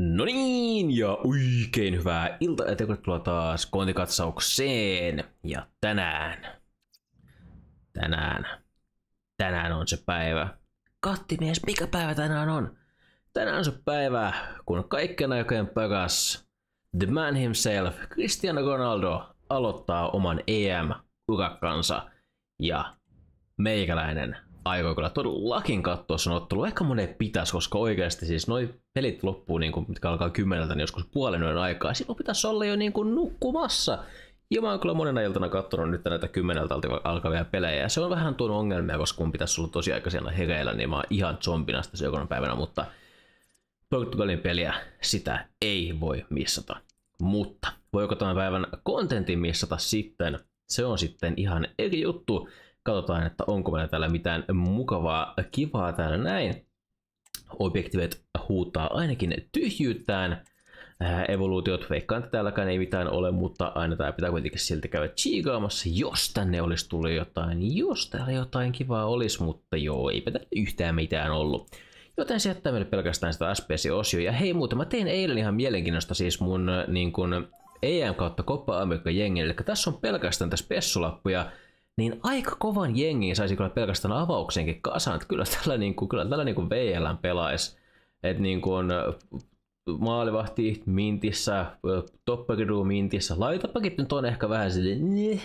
No niin, ja oikein hyvää ilta ja tervetuloa taas kontikatsaukseen. Ja tänään, tänään, tänään on se päivä. Kattimies, mikä päivä tänään on? Tänään on se päivä, kun kaikkien aikojen paras The Man Himself, Cristiano Ronaldo, aloittaa oman EM-urakkansa. Ja meikäläinen aikoo kyllä todellakin katsoa sen ottelu. Ehkä monen pitäisi, koska oikeasti siis noi pelit loppuu, niin kuin, mitkä alkaa kymmeneltä, niin joskus puolen yön aikaa. Silloin pitäisi olla jo niin kuin nukkumassa. Ja mä oon kyllä monena iltana katsonut nyt näitä kymmeneltä alkavia pelejä. Se on vähän tuon ongelmia, koska kun pitäisi olla tosi aikaisena hereillä, niin mä oon ihan zombina sitä seuraavana päivänä, mutta Portugalin peliä, sitä ei voi missata. Mutta voiko tämän päivän kontentin missata sitten? Se on sitten ihan eri juttu. Katsotaan, että onko meillä täällä mitään mukavaa, kivaa täällä näin. Objektivet huutaa ainakin tyhjyyttään. Äh, evoluutiot, veikkaan, että täälläkään ei mitään ole, mutta aina tää pitää kuitenkin silti käydä chiigaamassa, jos tänne olisi tullut jotain, jos täällä jotain kivaa olisi, mutta joo, eipä täällä yhtään mitään ollut. Joten se jättää meille pelkästään sitä spc osioja. Ja hei muuten, mä tein eilen ihan mielenkiinnosta siis mun äh, niin kun, EM kautta Copa America jengille. Eli tässä on pelkästään tässä pessulappuja niin aika kovan jengin saisi kyllä pelkästään avauksenkin kasaan, että kyllä tällä, niin kuin, kyllä tällä niin kuin VLn pelaisi. Että niin kuin äh, maalivahti Mintissä, äh, toppakidu Mintissä, laitapakit nyt on ehkä vähän silleen, niin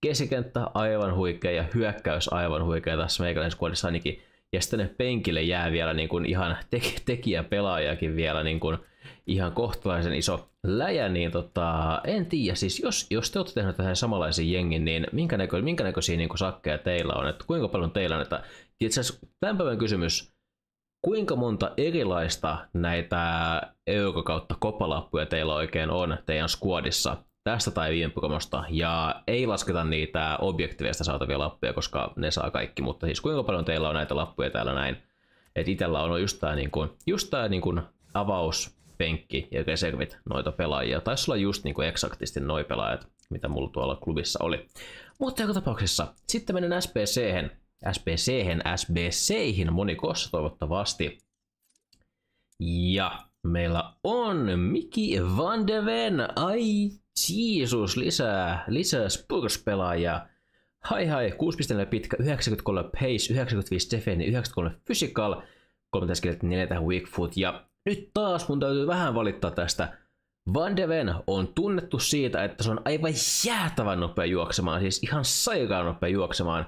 keskikenttä aivan huikea ja hyökkäys aivan huikea tässä meikäläisen kuolissa ainakin. Ja sitten ne penkille jää vielä niin kuin ihan tek- tekijäpelaajakin vielä niin kuin ihan kohtalaisen iso läjä, niin tota, en tiedä, siis jos, jos te olette tehneet tähän samanlaisen jengin, niin minkä, näkö, minkä näköisiä niin kuin sakkeja teillä on, että kuinka paljon teillä on, että itse asiassa tämän päivän kysymys, kuinka monta erilaista näitä euro kautta kopalappuja teillä oikein on teidän squadissa tästä tai viime ja ei lasketa niitä objektiiveista saatavia lappuja, koska ne saa kaikki, mutta siis kuinka paljon teillä on näitä lappuja täällä näin, että itellä on just tämä niin kuin, just tää, niin kuin avaus, penkki ja reservit noita pelaajia. Taisi olla just niin kuin eksaktisti noi pelaajat, mitä mulla tuolla klubissa oli. Mutta joka tapauksessa, sitten menen sbc hen SBC-hen, SBC-hin monikossa toivottavasti. Ja meillä on Miki Van de Ven, ai Jeesus, lisää, lisää Spurs-pelaajia. Hai hai, 6.4 pitkä, 93 pace, 95 defense, 93 physical, 34 weak foot ja nyt taas mun täytyy vähän valittaa tästä. Van de Ven on tunnettu siitä, että se on aivan jäätävän nopea juoksemaan, siis ihan saikaan nopea juoksemaan.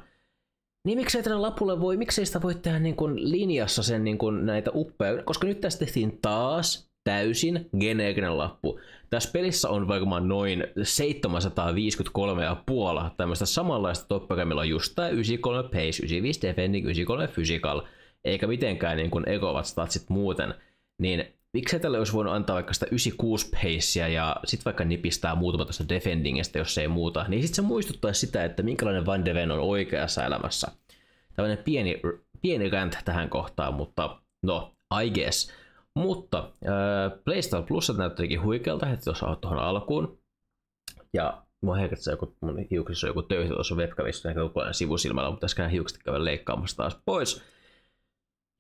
Niin miksei tänne lapulle voi, miksei sitä voi tehdä niin kuin linjassa sen niin kuin näitä uppeja, koska nyt tässä tehtiin taas täysin geneekinen lappu. Tässä pelissä on vaikka noin 753 ja puola tämmöistä samanlaista topparia, just tämä 93 pace, 95 defending, 93 physical, eikä mitenkään niin kuin eroavat statsit muuten – niin miksi tälle olisi voinut antaa vaikka sitä 96 pacea ja sitten vaikka nipistää muutama tuosta defendingestä, jos ei muuta, niin sitten se muistuttaa sitä, että minkälainen Van Ven on oikeassa elämässä. Tällainen pieni, pieni rant tähän kohtaan, mutta no, I guess. Mutta äh, PlayStation Plus näyttääkin huikealta heti tuossa tuohon alkuun. Ja mua herkitsee joku, mun hiuksissa on joku töyhti tuossa webcamissa, näkyy koko ajan sivusilmällä, mutta pitäisikään hiukset leikkaamassa taas pois.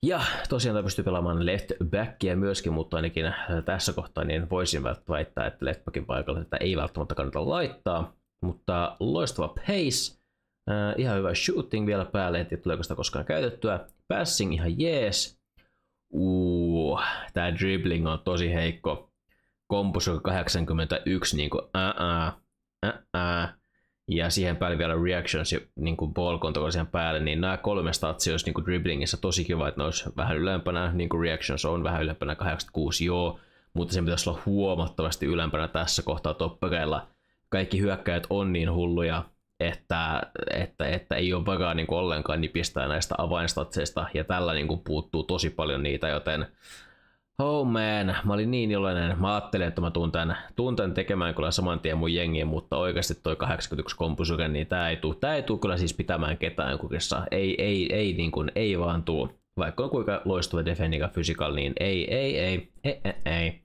Ja tosiaan pystyy pelaamaan left backia myöskin, mutta ainakin äh, tässä kohtaa niin voisin väittää, että left backin paikalle tätä ei välttämättä kannata laittaa. Mutta loistava pace, äh, ihan hyvä shooting vielä päälle, en tiedä tuleeko sitä koskaan käytettyä. Passing ihan jees. Uh, tämä dribbling on tosi heikko. Kompus on 81, niin kuin ää, ää, ää, ja siihen päälle vielä reactions ja niin kuin ball control siihen päälle, niin nämä kolme statsia olisi niin kuin dribblingissa tosi kiva, että ne olisi vähän ylempänä, niin kuin reactions on vähän ylempänä 86, joo, mutta sen pitäisi olla huomattavasti ylempänä tässä kohtaa toppereilla. Kaikki hyökkäjät on niin hulluja, että, että, että ei ole vakaa niin ollenkaan nipistää niin näistä avainstatseista, ja tällä niin kuin puuttuu tosi paljon niitä, joten Oh man, mä olin niin iloinen. Mä ajattelin, että mä tuun tämän, tuun tämän tekemään kyllä saman tien mun jengiin, mutta oikeasti toi 81 kompusyke, niin tää ei, tuu, tää ei tuu kyllä siis pitämään ketään kukissa. Ei, ei, ei, niin kuin, ei vaan tuu. Vaikka on kuinka loistava Defendica Physical, niin ei, ei, ei, ei, ei, ei.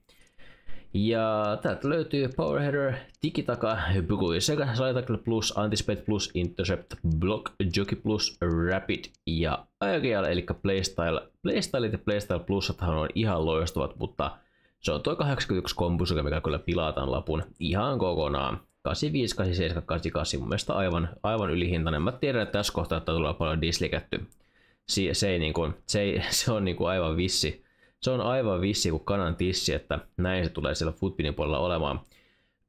Ja täältä löytyy powerheader, Tikitaka, Bukui sekä Side Plus, Anticipate Plus, Intercept, Block, Jockey Plus, Rapid ja Aerial, eli Playstyle. Playstyle ja Playstyle Plusathan on ihan loistavat, mutta se on tuo 81 kombus, mikä kyllä pilataan lapun ihan kokonaan. 85, 87, 88 mun mielestä aivan, aivan ylihintainen. Mä tiedän, että tässä kohtaa että tulee paljon dislikätty. Se, se, ei niin kuin, se, ei, se on niin kuin aivan vissi se on aivan vissi kuin kanan tissi, että näin se tulee siellä Footbinin puolella olemaan.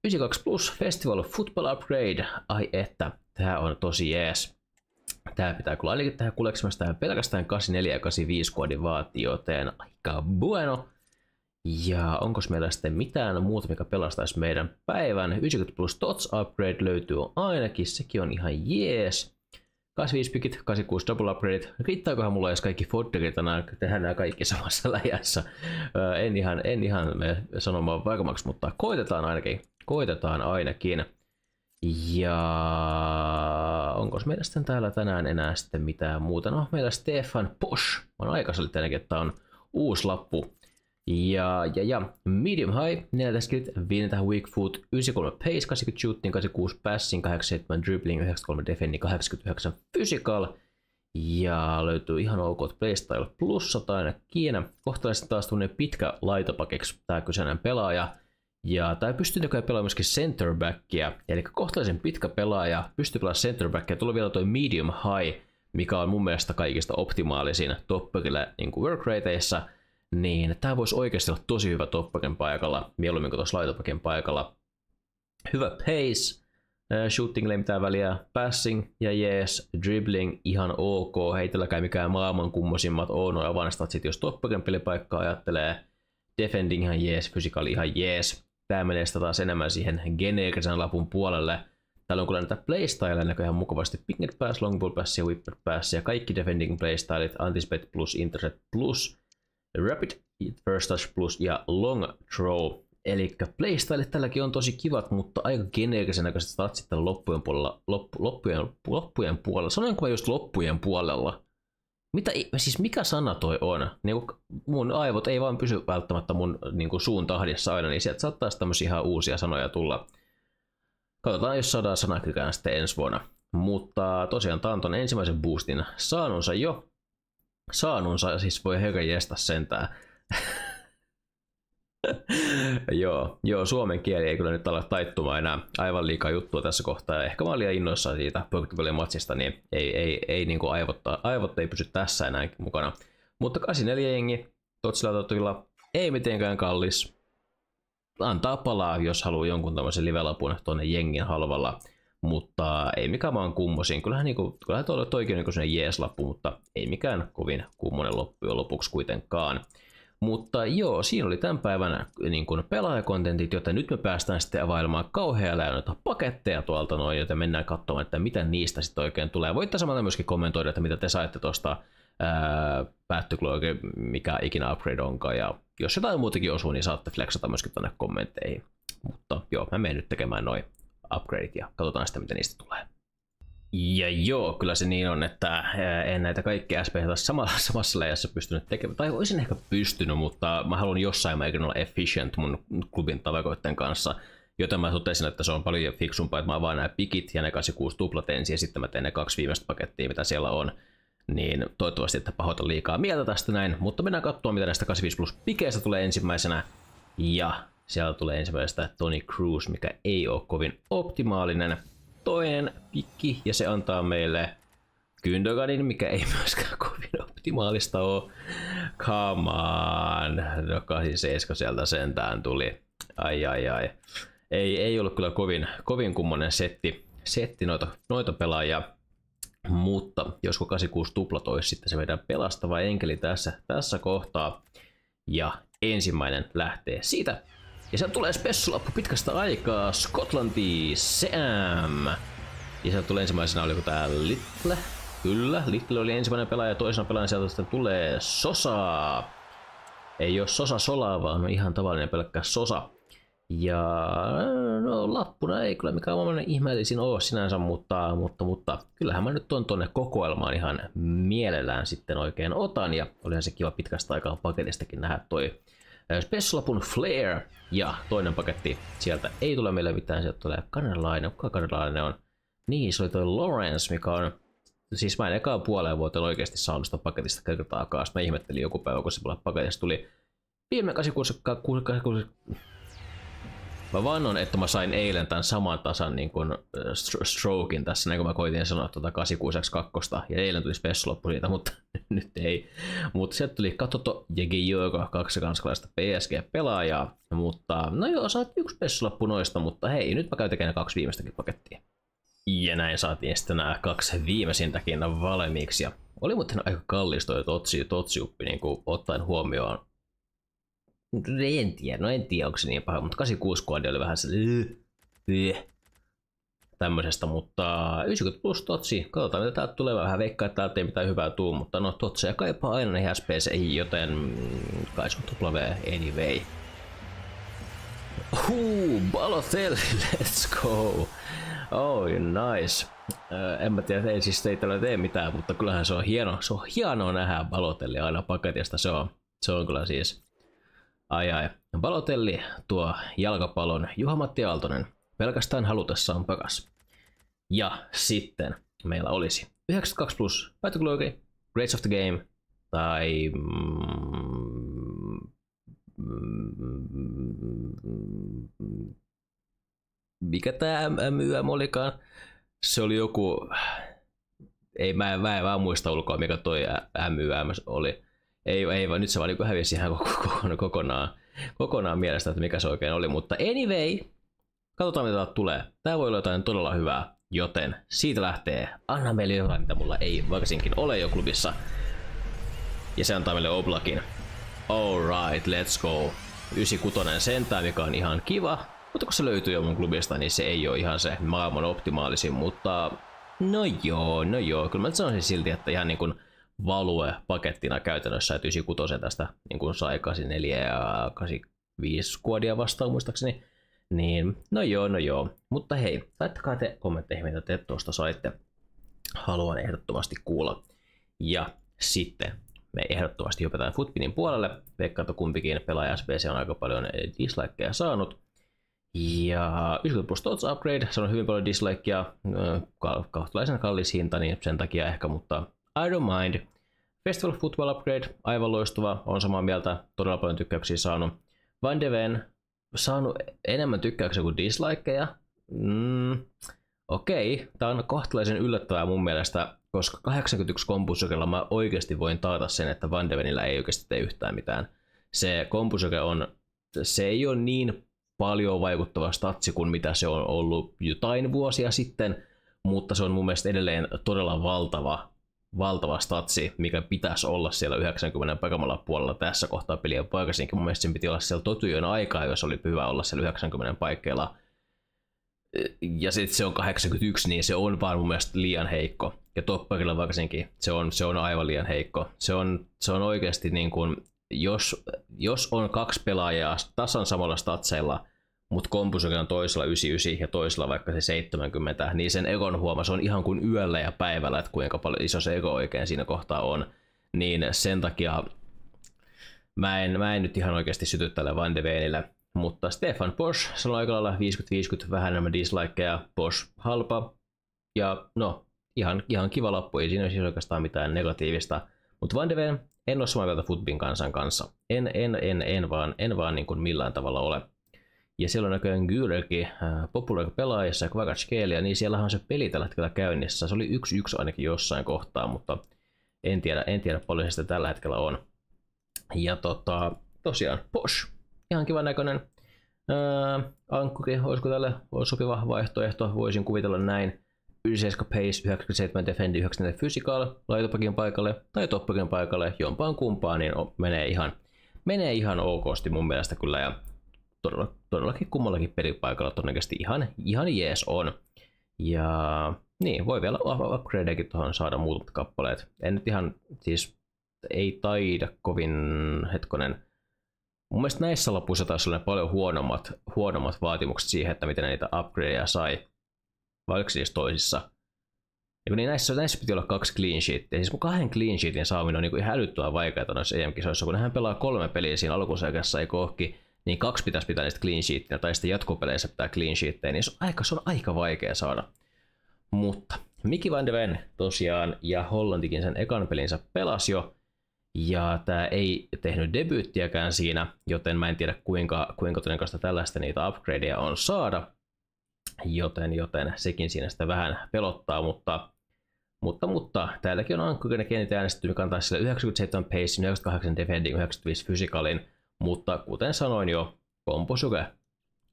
92 Plus Festival Football Upgrade. Ai että, tää on tosi jees. Tää pitää kyllä ainakin tähän kuleksimassa tähän pelkästään 84 ja 85 koodin vaatii, joten aika bueno. Ja onko meillä sitten mitään muuta, mikä pelastaisi meidän päivän? 90 plus Tots Upgrade löytyy ainakin, sekin on ihan jees. 85 pikit, 86 double upgradeit. Riittääköhän mulla, jos kaikki fodderit on tehdä nämä kaikki samassa läjässä? Öö, en ihan, en ihan me sanomaan varmaksi, mutta koitetaan ainakin. Koitetaan ainakin. Ja onko meillä sitten täällä tänään enää sitten mitään muuta? No, meillä Stefan Posch on aika että on uusi lappu ja, ja, ja, medium high, 40, skillit, 5 tähän weak foot, 93 pace, 80 shooting, 86 passing, 87 dribbling, 93 defending, 89 physical. Ja löytyy ihan ok playstyle plussat aina kiinä. Kohtalaisesti taas tunne pitkä laitopakeksi tämä kyseinen pelaaja. Ja tämä pystyy nykyään pelaamaan myöskin centerbackia, eli kohtalaisen pitkä pelaaja pystyy pelaamaan centerbackia. Tulee vielä tuo medium high, mikä on mun mielestä kaikista optimaalisin toppikillä niin work rateissa – niin tämä voisi oikeasti olla tosi hyvä toppaken paikalla, mieluummin kuin tuossa laitopaken paikalla. Hyvä pace, äh, shooting ei mitään väliä, passing ja yes dribbling ihan ok, heitelläkään mikään maailman kummosimmat on, vaan avainstatsit, jos toppaken pelipaikkaa ajattelee, defending ihan yes physical ihan yes. tämä menee sitä taas enemmän siihen geneerisen lapun puolelle, Täällä on kyllä näitä playstyleja näköjään mukavasti. Pinget pass, long ball pass ja whipper pass ja kaikki defending playstyleit anticipate plus, intercept plus. Rapid First Touch Plus ja Long Throw. Eli playstyle tälläkin on tosi kivat, mutta aika geneerisen näköiset statsit tällä loppujen puolella. Loppu, loppujen, loppujen puolella. Sanoinko mä just loppujen puolella? Mitä, siis mikä sana toi on? Niin mun aivot ei vaan pysy välttämättä mun niin kuin suun tahdissa aina, niin sieltä saattaa tämmöisiä ihan uusia sanoja tulla. Katsotaan, jos saadaan sanakykään sitten ensi vuonna. Mutta tosiaan tämä on ton ensimmäisen boostin saanunsa jo, saanunsa, siis voi herra jesta sentään. joo, joo, suomen kieli ei kyllä nyt ala taittumaan enää aivan liikaa juttua tässä kohtaa. Ehkä mä olin innoissaan siitä Portugalin matsista, niin ei, ei, ei niin kuin aivot, aivot ei pysy tässä enää mukana. Mutta 84 jengi Totsilla ei mitenkään kallis. Antaa palaa, jos haluaa jonkun tämmöisen livelapun tuonne jengin halvalla mutta ei mikään vaan kummosin. Kyllähän, niin kuin, kyllähän toi toikin on niin jees-lappu, mutta ei mikään kovin kummonen loppujen lopuksi kuitenkaan. Mutta joo, siinä oli tämän päivän niin kuin pelaajakontentit, joten nyt me päästään sitten availemaan kauhean ja noita paketteja tuolta noin, joten mennään katsomaan, että mitä niistä sitten oikein tulee. Voitte samalla myöskin kommentoida, että mitä te saitte tuosta päättyykö oikein mikä ikinä upgrade onkaan, ja jos jotain muutenkin osuu, niin saatte flexata myöskin tänne kommentteihin. Mutta joo, mä menen nyt tekemään noin upgradeit ja katsotaan sitten, mitä niistä tulee. Ja joo, kyllä se niin on, että en näitä kaikkia SPCtä samalla, samassa läjässä pystynyt tekemään, tai olisin ehkä pystynyt, mutta mä haluan jossain määrin olla efficient mun klubin tavakoiden kanssa, joten mä totesin, että se on paljon fiksumpaa, että mä avaan nämä pikit ja ne 86 tuplat ensin, ja sitten mä teen ne kaksi viimeistä pakettia, mitä siellä on, niin toivottavasti, että pahoita liikaa mieltä tästä näin, mutta mennään katsomaan, mitä näistä 85 plus pikeistä tulee ensimmäisenä, ja siellä tulee ensimmäistä Tony Cruz, mikä ei ole kovin optimaalinen. Toinen pikki, ja se antaa meille Gündoganin, mikä ei myöskään kovin optimaalista ole. Come on. No 87 sieltä sentään tuli. Ai ai ai. Ei, ei ollut kyllä kovin, kovin kummonen setti, setti noita, noita pelaajia. Mutta josko 86 tupla toisi sitten se meidän pelastava enkeli tässä, tässä kohtaa. Ja ensimmäinen lähtee siitä ja se tulee spessulappu pitkästä aikaa Skotlanti Sam. Ja se tulee ensimmäisenä, oliko tää Little? Kyllä, Little oli ensimmäinen pelaaja, toisena pelaajana sieltä sitten tulee Sosa. Ei ole Sosa Sola, vaan on ihan tavallinen pelkkä Sosa. Ja no, lappuna ei kyllä mikään maailman ihmeellisin ole sinänsä, mutta, mutta, mutta kyllähän mä nyt tuon tonne kokoelmaan ihan mielellään sitten oikein otan. Ja olihan se kiva pitkästä aikaa paketistakin nähdä toi Äh, Spessalapun Flare ja toinen paketti. Sieltä ei tule meille mitään, sieltä tulee kanadalainen. Kuka kanadalainen on? Niin, se oli toi Lawrence, mikä on... Siis mä en ekaan puoleen vuoteen oikeasti saanut sitä paketista kertaakaan. Sitten mä ihmettelin joku päivä, kun se paketista tuli viime 86, 86, 86, Mä vannon, että mä sain eilen tämän saman tasan niin kun, strokein tässä, niin kun mä koitin sanoa tuota 862 ja eilen tuli spessuloppu siitä, mutta nyt ei. Mutta sieltä tuli Katoto Jegi Gioka, kaksi kanskalaista PSG-pelaajaa, mutta no joo, saat yksi spessuloppu noista, mutta hei, nyt mä käyn tekemään kaksi viimeistäkin pakettia. Ja näin saatiin sitten nämä kaksi viimeisintäkin valmiiksi. Ja oli muuten aika kallis toi totsi, totsiuppi niin kuin ottaen huomioon en tiedä, no en tiedä onko se niin paha, mutta 86 koodi oli vähän se tämmöisestä, mutta 90 plus totsi, katsotaan mitä täältä tulee, vähän veikkaa, että täältä ei mitään hyvää tuu, mutta no totseja kaipaa aina näihin SPC, joten kai se on W anyway. Huu, Balotelli, let's go! Oh, nice. Öö, en mä tiedä, ei siis ei tällä tee mitään, mutta kyllähän se on hieno, se on hienoa nähdä Balotelli aina paketista, se on, se on kyllä siis Ai ai, Balotelli tuo jalkapallon Juha-Matti Aaltonen, pelkästään halutessaan pakas. Ja sitten meillä olisi 92 plus päätökloike, Grades of the Game tai mm, mikä tämä MYM olikaan? Se oli joku, ei mä, mä en vaan muista ulkoa mikä toi MYM oli ei, ei vaan nyt se vaan niin hävisi ihan kokonaan, kokonaan, kokonaan mielestä, että mikä se oikein oli. Mutta anyway, katsotaan mitä täältä tulee. Tää voi olla jotain todella hyvää, joten siitä lähtee. Anna meille jotain, mitä mulla ei varsinkin ole jo klubissa. Ja se antaa meille Oblakin. Alright, let's go. 96 sentää, mikä on ihan kiva. Mutta kun se löytyy jo mun klubista, niin se ei ole ihan se maailman optimaalisin, mutta... No joo, no joo, kyllä mä sanoisin silti, että ihan niin kuin value pakettina käytännössä, että 96 tästä niin kuin sai 84 ja 85 kuodia vastaan muistaakseni, niin no joo, no joo. Mutta hei, laittakaa te kommentteihin, mitä te tuosta saitte. Haluan ehdottomasti kuulla. Ja sitten me ehdottomasti hypätään Footpinin puolelle. Veikkaan, että kumpikin pelaaja SBC on aika paljon dislikeja saanut. Ja 90 plus Tots Upgrade, se on hyvin paljon dislikeja, kahtalaisen kallis hinta, niin sen takia ehkä, mutta I don't mind. Festival Football Upgrade, aivan loistava, on samaa mieltä, todella paljon tykkäyksiä saanut. Van de Ven, saanut enemmän tykkäyksiä kuin dislikeja. Mm, Okei, okay. tämä on kohtalaisen yllättävää mun mielestä, koska 81 kompusjokella mä oikeasti voin taata sen, että Van de Venillä ei oikeasti tee yhtään mitään. Se kompusjoke on, se ei ole niin paljon vaikuttava statsi kuin mitä se on ollut jotain vuosia sitten, mutta se on mun mielestä edelleen todella valtava valtava statsi, mikä pitäisi olla siellä 90 paikamalla puolella tässä kohtaa peliä, paikasinkin. mun mielestä sen piti olla siellä totujen aikaa, jos oli hyvä olla siellä 90 paikkeilla. Ja sitten se on 81, niin se on vaan mun mielestä liian heikko. Ja topparilla varsinkin, se on, se on aivan liian heikko. Se on, se on oikeasti niin kuin, jos, jos on kaksi pelaajaa tasan samalla statseilla – mutta kompusokin on toisella 99 ja toisella vaikka se 70, niin sen egon huoma, se on ihan kuin yöllä ja päivällä, että kuinka paljon iso se ego oikein siinä kohtaa on. Niin sen takia mä en, mä en nyt ihan oikeasti syty tälle Van de Veenille. Mutta Stefan Bosch on aika lailla 50-50 vähän enemmän dislikeja, Bosch halpa. Ja no, ihan, ihan kiva lappu, ei siinä ole siis oikeastaan mitään negatiivista. Mutta Van de Veen, en ole samaa mieltä Futbin kansan kanssa. En, en, en, en vaan, en vaan niin kuin millään tavalla ole. Ja siellä on näköjään Gyylelki, äh, popular pelaajassa ja Kvaratskhelia, niin siellä on se peli tällä hetkellä käynnissä. Se oli yksi yksi ainakin jossain kohtaa, mutta en tiedä, en tiedä paljon se sitä tällä hetkellä on. Ja tota, tosiaan, posh, ihan kiva näköinen. Äh, ankkuri, olisiko tälle sopiva vaihtoehto, voisin kuvitella näin. 97 Pace, 97 Defendi, 90 Physical, laitopakin paikalle tai toppakin paikalle, jompaan kumpaan, niin menee ihan, menee ihan okosti mun mielestä kyllä. Ja todella, todellakin kummallakin pelipaikalla todennäköisesti ihan, ihan jees on. Ja niin, voi vielä upgradeakin tuohon saada muutamat kappaleet. En nyt ihan, siis ei taida kovin, hetkonen, Mun mielestä näissä lopuissa taas oli paljon huonommat, huonommat vaatimukset siihen, että miten niitä upgradeja sai. Vai oliko siis toisissa? Ja niin näissä, näissä piti olla kaksi clean sheetia. Siis kahden clean sheetin saaminen on niin ihan älyttömän vaikeaa noissa EM-kisoissa, kun hän pelaa kolme peliä siinä alkusarjassa ei kohki niin kaksi pitäisi pitää niistä clean sheettejä, tai sitten jatkopeleissä pitää clean sheettejä, niin se on aika, se on aika vaikea saada. Mutta Miki Van de Ven tosiaan ja Hollantikin sen ekan pelinsä pelasi jo, ja tämä ei tehnyt debyyttiäkään siinä, joten mä en tiedä kuinka, kuinka todennäköistä tällaista niitä upgradeja on saada, joten, joten sekin siinä sitä vähän pelottaa, mutta mutta, mutta täälläkin on Ankkukenne kenttä äänestetty, mikä antaa sille 97 pace, 98 defending, 95 physicalin, mutta kuten sanoin jo, komposuke,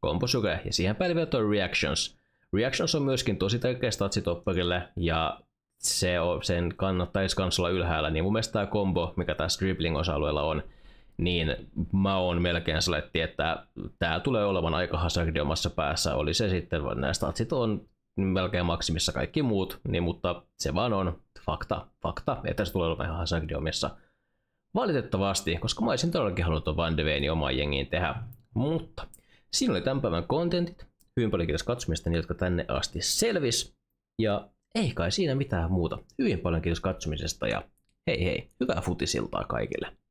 komposuke ja siihen päälle vielä toi reactions. Reactions on myöskin tosi tärkeä statsitoppakille ja se on, sen kannattaisi kans olla ylhäällä, niin mun mielestä tämä kombo, mikä tässä dribbling osa-alueella on, niin mä oon melkein saletti, että tää tulee olevan aika hazardi omassa päässä, oli se sitten, vaan nämä statsit on melkein maksimissa kaikki muut, niin, mutta se vaan on fakta, fakta että se tulee olemaan ihan hazardi omissa Valitettavasti, koska mä olisin todellakin halunnut Van de Veeni omaan jengiin tehdä. Mutta siinä oli tämän päivän kontentit. Hyvin paljon kiitos katsomista niille, jotka tänne asti selvis. Ja ei kai siinä mitään muuta. Hyvin paljon kiitos katsomisesta ja hei hei, hyvää futisiltaa kaikille.